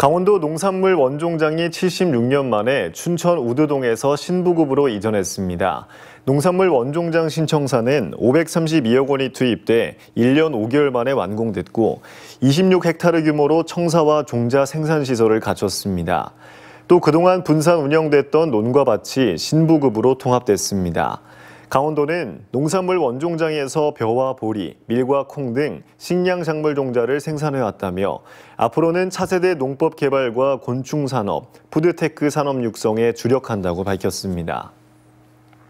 강원도 농산물 원종장이 76년 만에 춘천 우드동에서 신부급으로 이전했습니다. 농산물 원종장 신청사는 532억 원이 투입돼 1년 5개월 만에 완공됐고 26헥타르 규모로 청사와 종자 생산시설을 갖췄습니다. 또 그동안 분산 운영됐던 논과 밭이 신부급으로 통합됐습니다. 강원도는 농산물 원종장에서 벼와 보리, 밀과 콩 등 식량 작물 종자를 생산해왔다며 앞으로는 차세대 농법 개발과 곤충 산업, 푸드테크 산업 육성에 주력한다고 밝혔습니다.